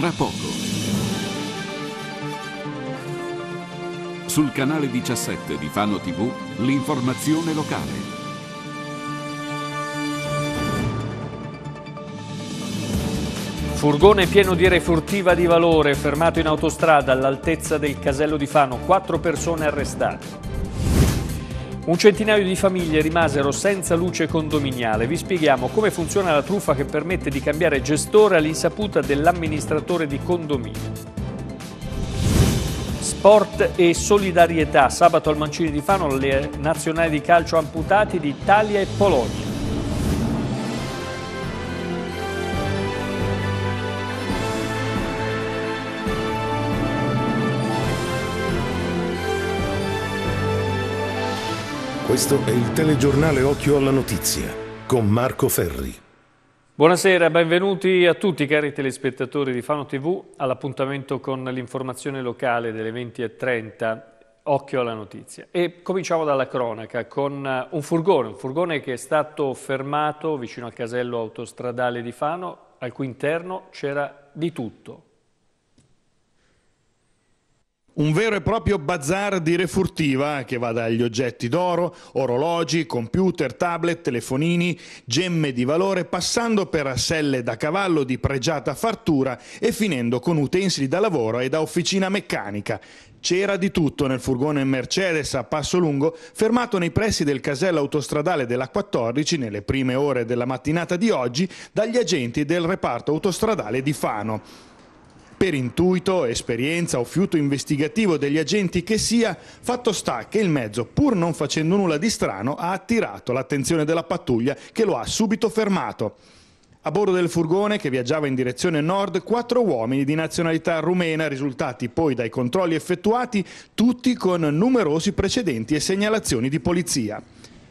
tra poco. Sul canale 17 di Fano TV, l'informazione locale. Furgone pieno di refurtiva di valore, fermato in autostrada all'altezza del casello di Fano, quattro persone arrestate. Un centinaio di famiglie rimasero senza luce condominiale. Vi spieghiamo come funziona la truffa che permette di cambiare gestore all'insaputa dell'amministratore di condominio. Sport e solidarietà. Sabato al Mancini di Fano le nazionali di calcio amputati di Italia e Polonia. Questo è il telegiornale Occhio alla Notizia con Marco Ferri. Buonasera, benvenuti a tutti cari telespettatori di Fano TV all'appuntamento con l'informazione locale delle 20.30. Occhio alla notizia. E cominciamo dalla cronaca con eh, un furgone, un furgone che è stato fermato vicino al casello autostradale di Fano, al cui interno c'era di tutto, un vero e proprio bazar di refurtiva che va dagli oggetti d'oro, orologi, computer, tablet, telefonini, gemme di valore, passando per selle da cavallo di pregiata fartura e finendo con utensili da lavoro e da officina meccanica. C'era di tutto nel furgone Mercedes a passo lungo, fermato nei pressi del casello autostradale della 14 nelle prime ore della mattinata di oggi dagli agenti del reparto autostradale di Fano. Per intuito, esperienza o fiuto investigativo degli agenti che sia, fatto sta che il mezzo, pur non facendo nulla di strano, ha attirato l'attenzione della pattuglia che lo ha subito fermato. A bordo del furgone, che viaggiava in direzione nord, quattro uomini di nazionalità rumena, risultati poi dai controlli effettuati, tutti con numerosi precedenti e segnalazioni di polizia.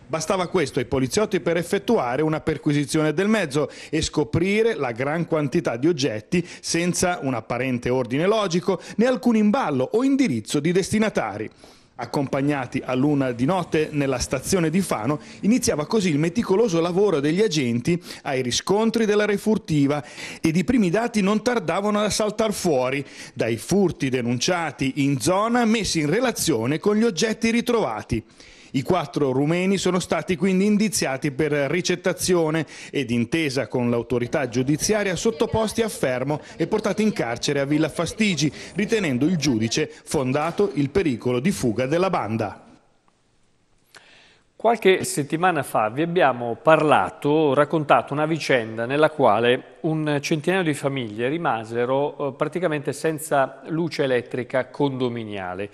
Bastava questo ai poliziotti per effettuare una perquisizione del mezzo e scoprire la gran quantità di oggetti senza un apparente ordine logico né alcun imballo o indirizzo di destinatari. Accompagnati a luna di notte nella stazione di Fano, iniziava così il meticoloso lavoro degli agenti ai riscontri della refurtiva ed i primi dati non tardavano a saltar fuori dai furti denunciati in zona messi in relazione con gli oggetti ritrovati. I quattro rumeni sono stati quindi indiziati per ricettazione ed intesa con l'autorità giudiziaria sottoposti a fermo e portati in carcere a Villa Fastigi, ritenendo il giudice fondato il pericolo di fuga della banda. Qualche settimana fa vi abbiamo parlato, raccontato una vicenda nella quale un centinaio di famiglie rimasero eh, praticamente senza luce elettrica condominiale.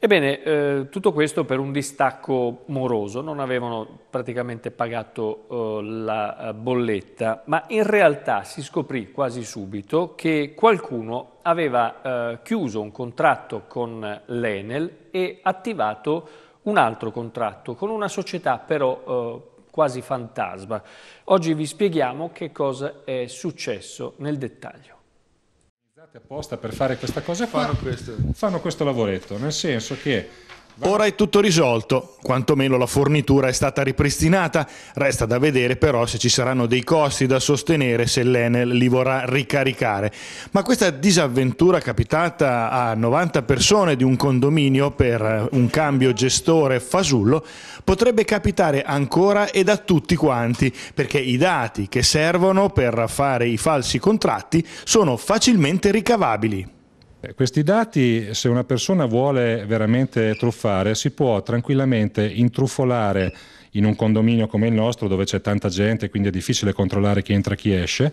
Ebbene, eh, tutto questo per un distacco moroso, non avevano praticamente pagato eh, la eh, bolletta, ma in realtà si scoprì quasi subito che qualcuno aveva eh, chiuso un contratto con l'Enel e attivato un altro contratto con una società però eh, quasi fantasma. Oggi vi spieghiamo che cosa è successo nel dettaglio apposta per fare questa cosa qua, fanno questo. fanno questo lavoretto, nel senso che Ora è tutto risolto, quantomeno la fornitura è stata ripristinata, resta da vedere però se ci saranno dei costi da sostenere se l'Enel li vorrà ricaricare. Ma questa disavventura capitata a 90 persone di un condominio per eh, un cambio gestore fasullo potrebbe capitare ancora e a tutti quanti, perché i dati che servono per fare i falsi contratti sono facilmente ricavabili. Eh, questi dati, se una persona vuole veramente truffare, si può tranquillamente intrufolare in un condominio come il nostro dove c'è tanta gente, quindi è difficile controllare chi entra e chi esce,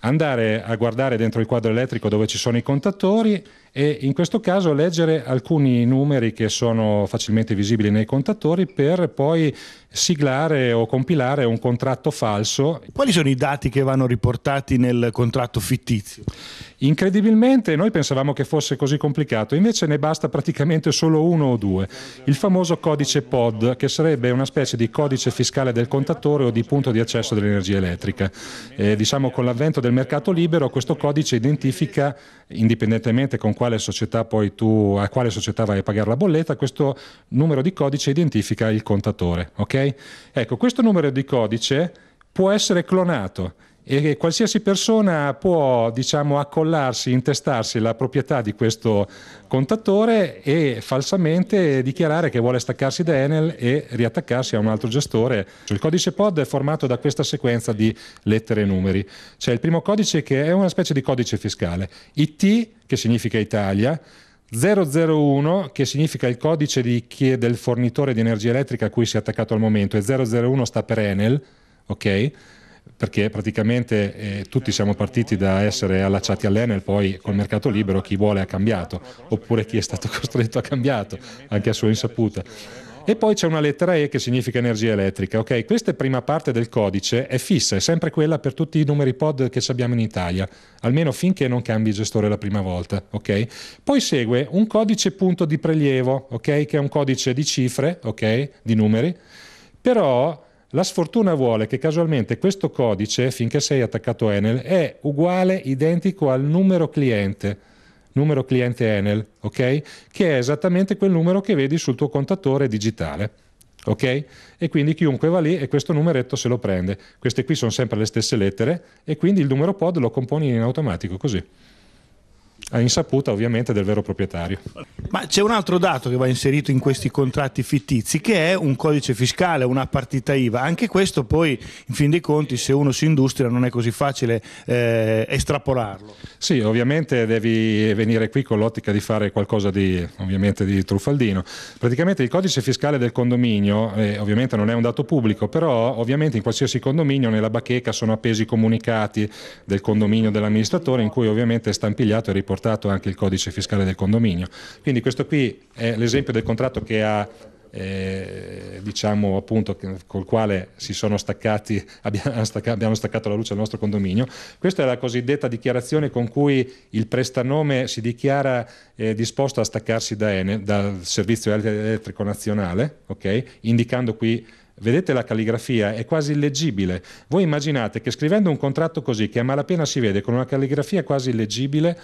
andare a guardare dentro il quadro elettrico dove ci sono i contatori e in questo caso leggere alcuni numeri che sono facilmente visibili nei contatori per poi siglare o compilare un contratto falso. Quali sono i dati che vanno riportati nel contratto fittizio? Incredibilmente noi pensavamo che fosse così complicato, invece ne basta praticamente solo uno o due. Il famoso codice POD, che sarebbe una specie di codice fiscale del contatore o di punto di accesso dell'energia elettrica. Eh, diciamo con l'avvento del mercato libero questo codice identifica, indipendentemente con quale società poi tu, a quale società vai a pagare la bolletta, questo numero di codice identifica il contatore. Okay? Ecco, questo numero di codice può essere clonato e qualsiasi persona può diciamo, accollarsi, intestarsi la proprietà di questo contatore e falsamente dichiarare che vuole staccarsi da Enel e riattaccarsi a un altro gestore. Il codice POD è formato da questa sequenza di lettere e numeri. C'è cioè, il primo codice che è una specie di codice fiscale, IT che significa Italia, 001 che significa il codice del fornitore di energia elettrica a cui si è attaccato al momento e 001 sta per Enel, ok? perché praticamente eh, tutti siamo partiti da essere allacciati all'Enel, poi col mercato libero chi vuole ha cambiato, oppure chi è stato costretto ha cambiato, anche a sua insaputa. E poi c'è una lettera E che significa energia elettrica. Ok, Questa prima parte del codice è fissa, è sempre quella per tutti i numeri pod che abbiamo in Italia, almeno finché non cambi il gestore la prima volta. ok? Poi segue un codice punto di prelievo, ok? che è un codice di cifre, ok? di numeri, però la sfortuna vuole che casualmente questo codice, finché sei attaccato a Enel, è uguale, identico al numero cliente, numero cliente Enel, okay? Che è esattamente quel numero che vedi sul tuo contatore digitale. Okay? E quindi chiunque va lì e questo numeretto se lo prende. Queste qui sono sempre le stesse lettere e quindi il numero pod lo componi in automatico così a insaputa ovviamente del vero proprietario. Ma c'è un altro dato che va inserito in questi contratti fittizi che è un codice fiscale, una partita IVA. Anche questo poi, in fin dei conti, se uno si industria non è così facile eh, estrapolarlo. Sì, ovviamente devi venire qui con l'ottica di fare qualcosa di, ovviamente, di truffaldino. Praticamente il codice fiscale del condominio, eh, ovviamente non è un dato pubblico, però ovviamente in qualsiasi condominio nella bacheca sono appesi i comunicati del condominio dell'amministratore in cui ovviamente è stampigliato e riportato riportato anche il codice fiscale del condominio. Quindi questo qui è l'esempio del contratto che ha eh, diciamo appunto col quale si sono staccati, abbiamo, stacca, abbiamo staccato la luce al nostro condominio. Questa è la cosiddetta dichiarazione con cui il prestanome si dichiara eh, disposto a staccarsi da Ene, dal servizio elettrico nazionale, okay? indicando qui Vedete la calligrafia, è quasi illeggibile. Voi immaginate che scrivendo un contratto così, che a malapena si vede, con una calligrafia quasi illeggibile,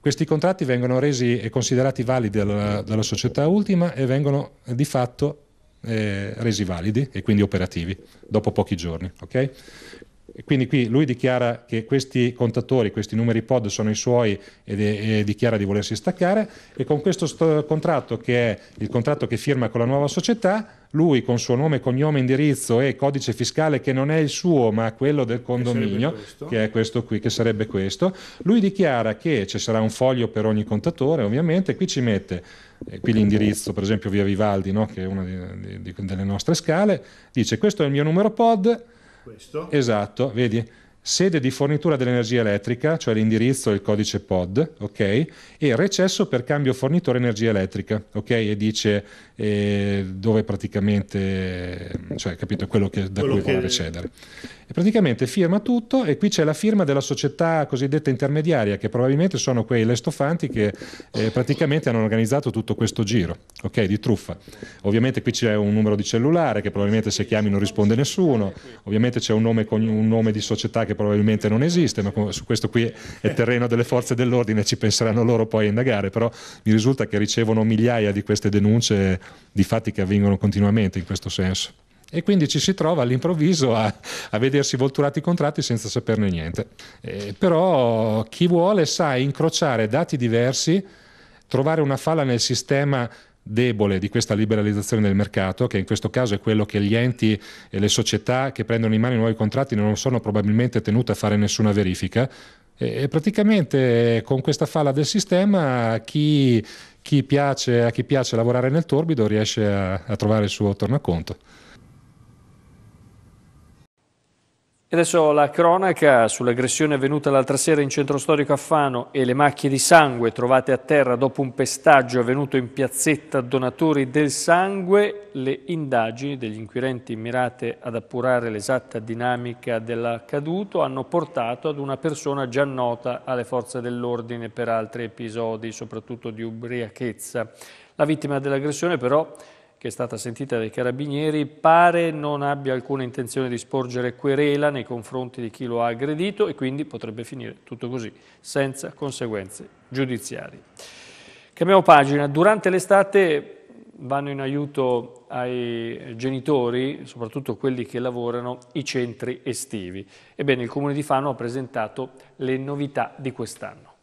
questi contratti vengono resi e considerati validi dalla, dalla società ultima e vengono di fatto eh, resi validi e quindi operativi dopo pochi giorni. Okay? Quindi qui lui dichiara che questi contatori, questi numeri pod sono i suoi e, dichiara di volersi staccare e con questo contratto che è il contratto che firma con la nuova società lui con suo nome, cognome, indirizzo e codice fiscale che non è il suo ma quello del condominio, che, che è questo qui, che sarebbe questo, lui dichiara che ci sarà un foglio per ogni contatore, ovviamente, qui ci mette eh, qui l'indirizzo, per esempio via Vivaldi, no? che è una di, di, delle nostre scale, dice questo è il mio numero pod, questo? esatto, vedi? sede di fornitura dell'energia elettrica, cioè l'indirizzo e il codice pod, okay? e recesso per cambio fornitore energia elettrica, okay? e dice eh, dove praticamente, cioè capito, quello che, da quello cui vuole recedere. E praticamente firma tutto e qui c'è la firma della società cosiddetta intermediaria, che probabilmente sono quei lestofanti che eh, praticamente hanno organizzato tutto questo giro okay? di truffa. Ovviamente qui c'è un numero di cellulare che probabilmente se chiami non risponde nessuno, ovviamente c'è un nome, un nome di società che probabilmente non esiste, ma su questo qui è terreno delle forze dell'ordine, ci penseranno loro poi a indagare, però mi risulta che ricevono migliaia di queste denunce di fatti che avvengono continuamente in questo senso. E quindi ci si trova all'improvviso a, a vedersi volturati i contratti senza saperne niente. Eh, però chi vuole sa incrociare dati diversi, trovare una falla nel sistema debole di questa liberalizzazione del mercato, che in questo caso è quello che gli enti e le società che prendono in mano i nuovi contratti non sono probabilmente tenute a fare nessuna verifica. E praticamente con questa falla del sistema chi, chi piace, a chi piace lavorare nel torbido riesce a, a trovare il suo tornaconto. E adesso la cronaca sull'aggressione avvenuta l'altra sera in centro storico a Fano e le macchie di sangue trovate a terra dopo un pestaggio avvenuto in piazzetta Donatori del Sangue, le indagini degli inquirenti mirate ad appurare l'esatta dinamica dell'accaduto hanno portato ad una persona già nota alle forze dell'ordine per altri episodi, soprattutto di ubriachezza. La vittima dell'aggressione però che è stata sentita dai carabinieri, pare non abbia alcuna intenzione di sporgere querela nei confronti di chi lo ha aggredito e quindi potrebbe finire tutto così, senza conseguenze giudiziarie. Cambiamo pagina. Durante l'estate vanno in aiuto ai genitori, soprattutto quelli che lavorano, i centri estivi. Ebbene, il Comune di Fano ha presentato le novità di quest'anno.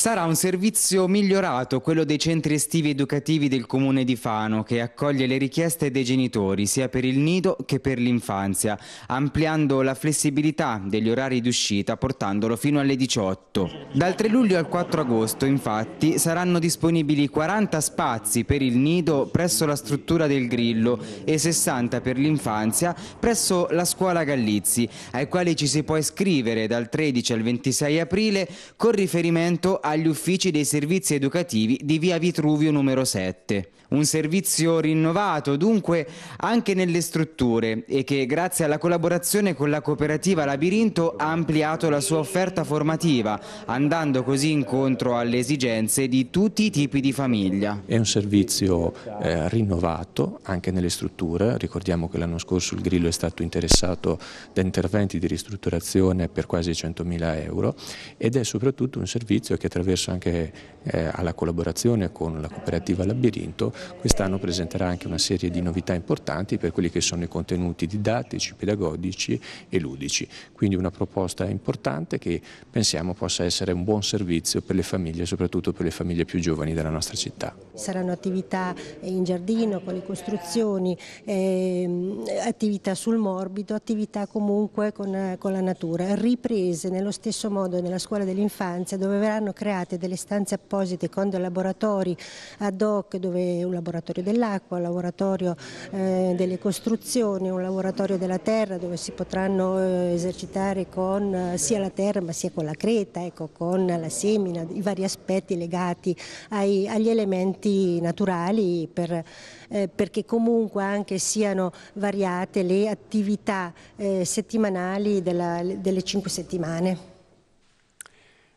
Sarà un servizio migliorato quello dei centri estivi educativi del comune di Fano che accoglie le richieste dei genitori sia per il nido che per l'infanzia, ampliando la flessibilità degli orari di uscita portandolo fino alle 18. Dal 3 luglio al 4 agosto infatti saranno disponibili 40 spazi per il nido presso la struttura del Grillo e 60 per l'infanzia presso la scuola Gallizzi, ai quali ci si può iscrivere dal 13 al 26 aprile con riferimento a agli uffici dei servizi educativi di via Vitruvio numero 7. Un servizio rinnovato dunque anche nelle strutture e che grazie alla collaborazione con la cooperativa Labirinto ha ampliato la sua offerta formativa, andando così incontro alle esigenze di tutti i tipi di famiglia. È un servizio eh, rinnovato anche nelle strutture, ricordiamo che l'anno scorso il Grillo è stato interessato da interventi di ristrutturazione per quasi 100.000 euro ed è soprattutto un servizio che attraverso attraverso anche eh, alla collaborazione con la cooperativa Labirinto, quest'anno presenterà anche una serie di novità importanti per quelli che sono i contenuti didattici, pedagogici e ludici. Quindi una proposta importante che pensiamo possa essere un buon servizio per le famiglie, soprattutto per le famiglie più giovani della nostra città. Saranno attività in giardino, con le costruzioni, eh, attività sul morbido, attività comunque con, con la natura, riprese nello stesso modo nella scuola dell'infanzia dove verranno create delle stanze apposite con dei laboratori ad hoc, dove un laboratorio dell'acqua, un laboratorio eh, delle costruzioni, un laboratorio della terra dove si potranno eh, esercitare con eh, sia la terra ma sia con la creta, ecco, con la semina, i vari aspetti legati ai, agli elementi naturali per, eh, perché comunque anche siano variate le attività eh, settimanali della, delle cinque settimane.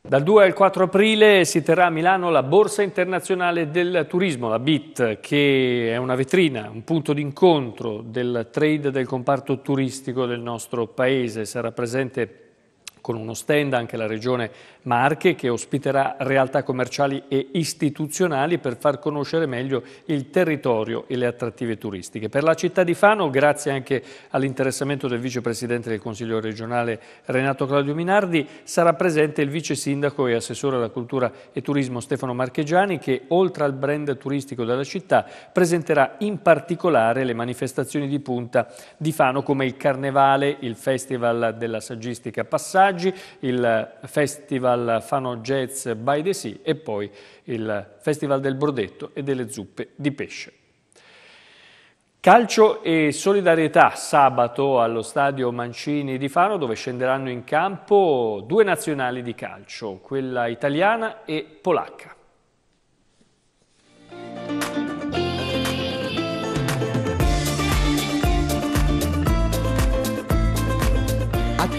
Dal 2 al 4 aprile si terrà a Milano la Borsa Internazionale del Turismo, la BIT, che è una vetrina, un punto d'incontro del trade del comparto turistico del nostro paese. Sarà presente con uno stand anche la regione Marche che ospiterà realtà commerciali e istituzionali per far conoscere meglio il territorio e le attrattive turistiche. Per la città di Fano, grazie anche all'interessamento del vicepresidente del Consiglio regionale Renato Claudio Minardi, sarà presente il vice sindaco e assessore alla cultura e turismo Stefano Marchegiani che oltre al brand turistico della città presenterà in particolare le manifestazioni di punta di Fano come il Carnevale, il Festival della Saggistica Passaggi, il Festival Festival Fano Jazz by the Sea e poi il Festival del Brodetto e delle zuppe di pesce. Calcio e solidarietà sabato allo stadio Mancini di Fano dove scenderanno in campo due nazionali di calcio, quella italiana e polacca.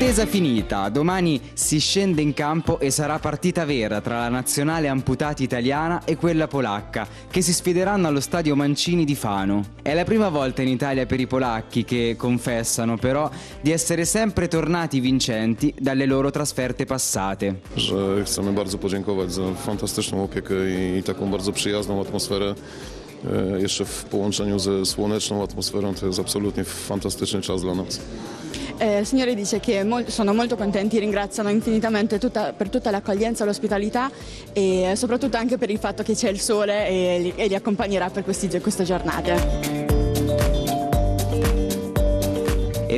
L'attesa finita, domani si scende in campo e sarà partita vera tra la nazionale amputati italiana e quella polacca, che si sfideranno allo stadio Mancini di Fano. È la prima volta in Italia per i polacchi che confessano però di essere sempre tornati vincenti dalle loro trasferte passate. Chcemy bardzo podziękować za fantastyczną opiekę i taką bardzo przyjazną atmosferę. Jeszcze w połączeniu ze słoneczną atmosferą to jest absolutnie fantastyczny czas dla nas. Eh, il Signore dice che mol sono molto contenti, ringraziano infinitamente tutta, per tutta l'accoglienza, l'ospitalità e soprattutto anche per il fatto che c'è il sole e li, e li accompagnerà per questi, queste giornate.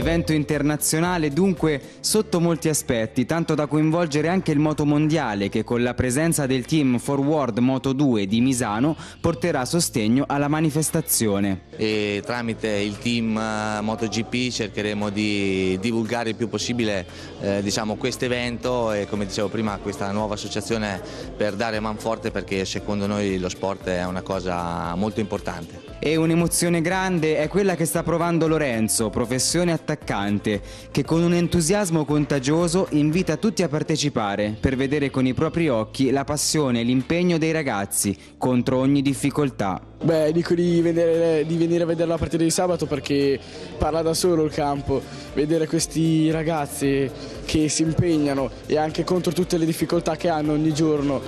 evento internazionale dunque sotto molti aspetti, tanto da coinvolgere anche il moto mondiale che con la presenza del team Forward Moto 2 di Misano porterà sostegno alla manifestazione. E tramite il team eh, MotoGP cercheremo di divulgare il più possibile eh, diciamo, questo evento e come dicevo prima questa nuova associazione per dare manforte perché secondo noi lo sport è una cosa molto importante. E un'emozione grande è quella che sta provando Lorenzo, professione attaccata attaccante, che con un entusiasmo contagioso invita tutti a partecipare per vedere con i propri occhi la passione e l'impegno dei ragazzi contro ogni difficoltà. Beh, dico di venire, di venire a vedere la partita di sabato perché parla da solo il campo, vedere questi ragazzi che si impegnano e anche contro tutte le difficoltà che hanno ogni giorno,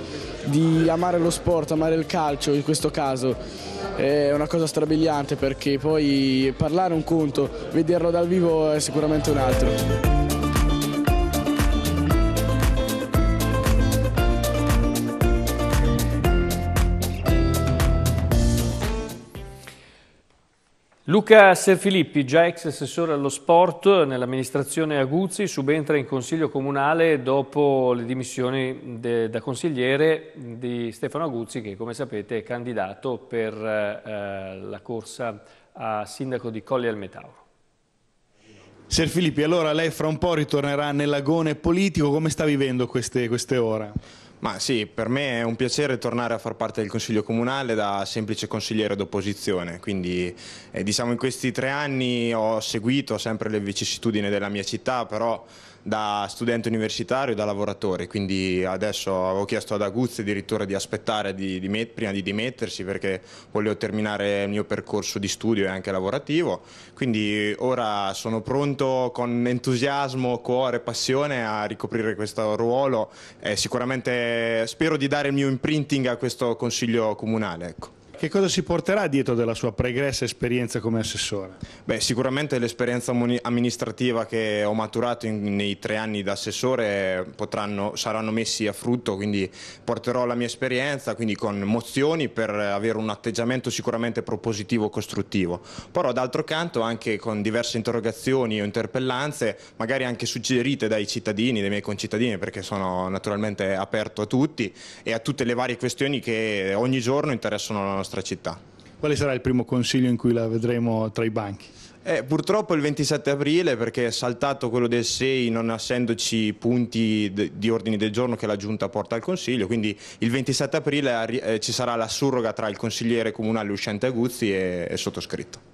di amare lo sport, amare il calcio in questo caso è una cosa strabiliante perché poi parlare un conto, vederlo dal vivo è sicuramente un altro. Luca Serfilippi, già ex assessore allo sport nell'amministrazione Aguzzi, subentra in consiglio comunale dopo le dimissioni de, da consigliere di Stefano Aguzzi che come sapete è candidato per eh, la corsa a sindaco di Colli al Metauro. Ser Filippi, allora lei fra un po' ritornerà nell'agone politico, come sta vivendo queste, queste ore? Ma sì, per me è un piacere tornare a far parte del Consiglio Comunale da semplice consigliere d'opposizione, quindi eh, diciamo in questi tre anni ho seguito sempre le vicissitudini della mia città, però da studente universitario e da lavoratore, quindi adesso avevo chiesto ad Aguzzi addirittura di aspettare di, di prima di dimettersi perché volevo terminare il mio percorso di studio e anche lavorativo, quindi ora sono pronto con entusiasmo, cuore e passione a ricoprire questo ruolo e sicuramente spero di dare il mio imprinting a questo consiglio comunale. Ecco. Che cosa si porterà dietro della sua pregressa esperienza come assessore? Beh, sicuramente l'esperienza amministrativa che ho maturato in, nei tre anni da assessore potranno, saranno messi a frutto, quindi porterò la mia esperienza quindi con mozioni per avere un atteggiamento sicuramente propositivo e costruttivo. Però d'altro canto anche con diverse interrogazioni o interpellanze, magari anche suggerite dai cittadini, dai miei concittadini, perché sono naturalmente aperto a tutti e a tutte le varie questioni che ogni giorno interessano la nostra nostra città. Quale sarà il primo consiglio in cui la vedremo tra i banchi? Eh, purtroppo il 27 aprile perché è saltato quello del 6 non essendoci punti di ordini del giorno che la giunta porta al consiglio quindi il 27 aprile eh, ci sarà la surroga tra il consigliere comunale uscente Aguzzi e, e sottoscritto.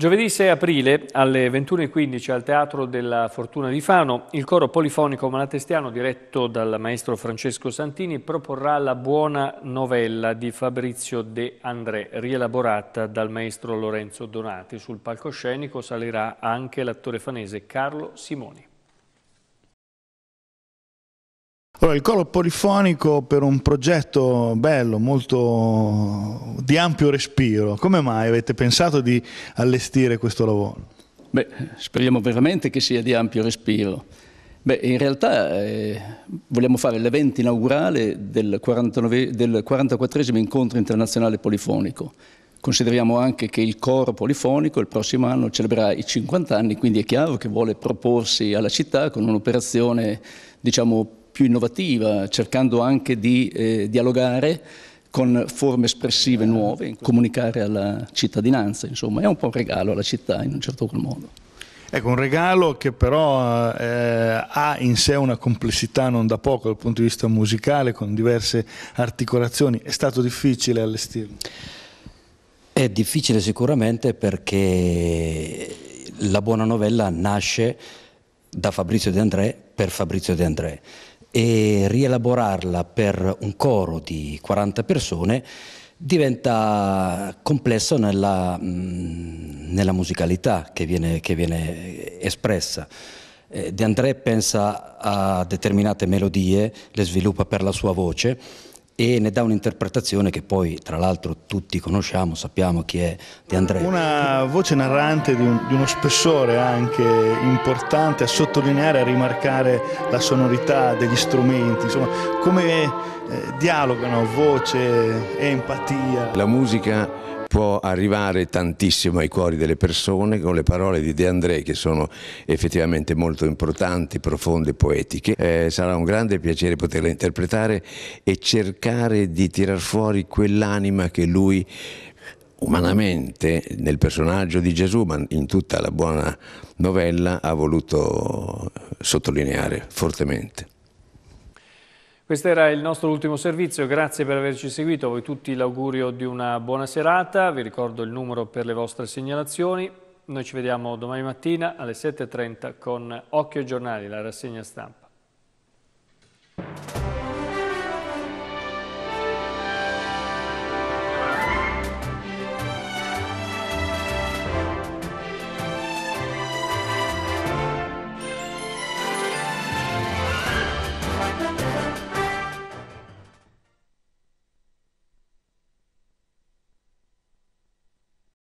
Giovedì 6 aprile alle 21.15 al Teatro della Fortuna di Fano il coro polifonico malatestiano diretto dal maestro Francesco Santini proporrà la buona novella di Fabrizio De André rielaborata dal maestro Lorenzo Donati. Sul palcoscenico salirà anche l'attore fanese Carlo Simoni. Allora, il coro polifonico per un progetto bello, molto di ampio respiro, come mai avete pensato di allestire questo lavoro? Beh, speriamo veramente che sia di ampio respiro. Beh, in realtà eh, vogliamo fare l'evento inaugurale del, 49, del 44 incontro internazionale polifonico. Consideriamo anche che il coro polifonico il prossimo anno celebrerà i 50 anni, quindi è chiaro che vuole proporsi alla città con un'operazione diciamo, più innovativa, cercando anche di eh, dialogare con forme espressive nuove, comunicare alla cittadinanza, insomma, è un po' un regalo alla città in un certo qual modo. Ecco, un regalo che però eh, ha in sé una complessità non da poco dal punto di vista musicale, con diverse articolazioni. È stato difficile allestirlo? È difficile sicuramente perché la buona novella nasce da Fabrizio De André per Fabrizio De André e rielaborarla per un coro di 40 persone diventa complesso nella, mm, nella musicalità che viene, che viene espressa. Eh, De André pensa a determinate melodie, le sviluppa per la sua voce, e ne dà un'interpretazione che poi tra l'altro tutti conosciamo, sappiamo chi è di Andrea. Una voce narrante di, un, di, uno spessore anche importante a sottolineare, a rimarcare la sonorità degli strumenti, insomma come eh, dialogano voce e empatia. La musica può arrivare tantissimo ai cuori delle persone con le parole di De André che sono effettivamente molto importanti, profonde, poetiche. Eh, sarà un grande piacere poterle interpretare e cercare di tirar fuori quell'anima che lui umanamente nel personaggio di Gesù, ma in tutta la buona novella, ha voluto sottolineare fortemente. Questo era il nostro ultimo servizio, grazie per averci seguito, a voi tutti l'augurio di una buona serata, vi ricordo il numero per le vostre segnalazioni, noi ci vediamo domani mattina alle 7.30 con Occhio ai giornali, la rassegna stampa.